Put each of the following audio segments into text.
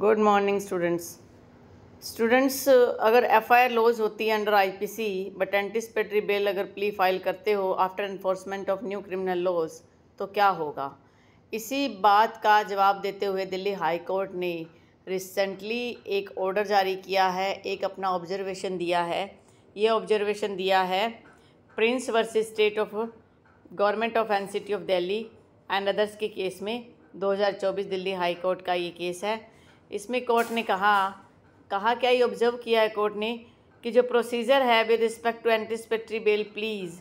good morning students students अगर F I R laws होती है under I P C but anticipatory bail अगर plea file करते हो after enforcement of new criminal laws तो क्या होगा इसी बात का जवाब देते हुए दिल्ली हाई कोर्ट ने रिसेंटली एक ऑर्डर जारी किया है एक अपना ऑब्जर्वेशन दिया है ये ऑब्जर्वेशन दिया है Prince versus state of government of N CT of Delhi and others के केस में 2024 दिल्ली हाई कोर्ट का ये केस है इसमें कोर्ट ने कहा कहा क्या ये ऑब्जर्व किया है कोर्ट ने कि जो प्रोसीजर है with respect to anticipatory bail pleas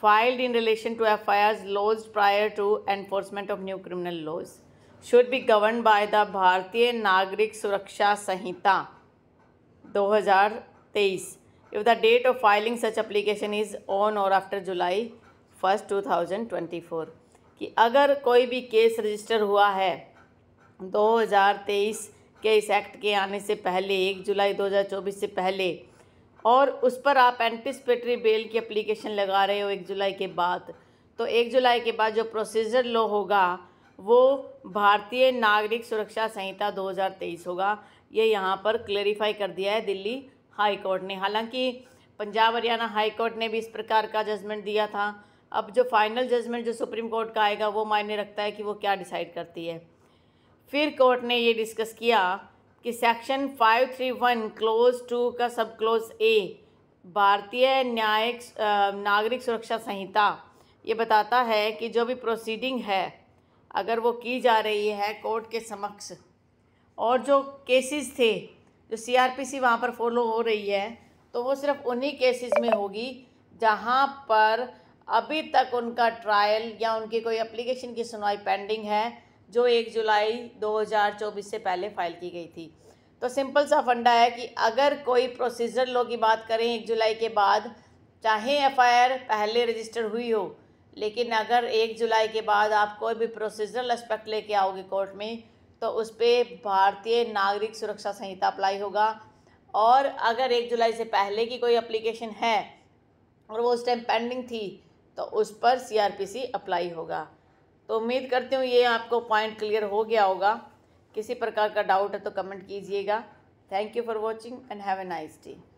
filed in relation to F I R laws prior to enforcement of new criminal laws should be govern by the Bharatiya Nagarik Suraksha Sanhita 2023 if the date of filing such application is on or after July first 2024 कि अगर कोई भी case register हुआ है 2023 के इस act के आने से पहले एक जुलाई 2024 से पहले और उस पर आप एंटिसपेटरी बेल की अप्लीकेशन लगा रहे हो एक जुलाई के बाद तो एक जुलाई के बाद जो प्रोसीजर लॉ होगा वो भारतीय नागरिक सुरक्षा संहिता 2023 होगा ये यहाँ पर क्लेरिफाई कर दिया है दिल्ली हाई कोर्ट ने हालांकि पंजाब हरियाणा हाई कोर्ट ने भी इस प्रकार का जजमेंट दिया था अब जो फाइनल जजमेंट जो सुप्रीम कोर्ट का आएगा वो मायने रखता है कि वो क्या डिसाइड करती है फिर कोर्ट ने ये डिस्कस किया कि सेक्शन 531 क्लोज टू का सब क्लोज ए भारतीय न्यायिक नागरिक सुरक्षा संहिता ये बताता है कि जो भी प्रोसीडिंग है अगर वो की जा रही है कोर्ट के समक्ष और जो केसेस थे जो सीआरपीसी वहाँ पर फॉलो हो रही है तो वो सिर्फ उन्हीं केसेस में होगी जहाँ पर अभी तक उनका ट्रायल या उनकी कोई एप्लीकेशन की सुनवाई पेंडिंग है जो एक जुलाई 2024 से पहले फाइल की गई थी तो सिंपल सा फंडा है कि अगर कोई प्रोसीजर लॉ की बात करें एक जुलाई के बाद चाहे एफआईआर पहले रजिस्टर हुई हो लेकिन अगर एक जुलाई के बाद आप कोई भी प्रोसीजरल एस्पेक्ट लेके आओगे कोर्ट में तो उस पर भारतीय नागरिक सुरक्षा संहिता अप्लाई होगा और अगर एक जुलाई से पहले की कोई अप्लीकेशन है और वो उस टाइम पेंडिंग थी तो उस पर सी अप्लाई होगा तो उम्मीद करती हूँ ये आपको पॉइंट क्लियर हो गया होगा किसी प्रकार का डाउट है तो कमेंट कीजिएगा thank you for watching and have a nice day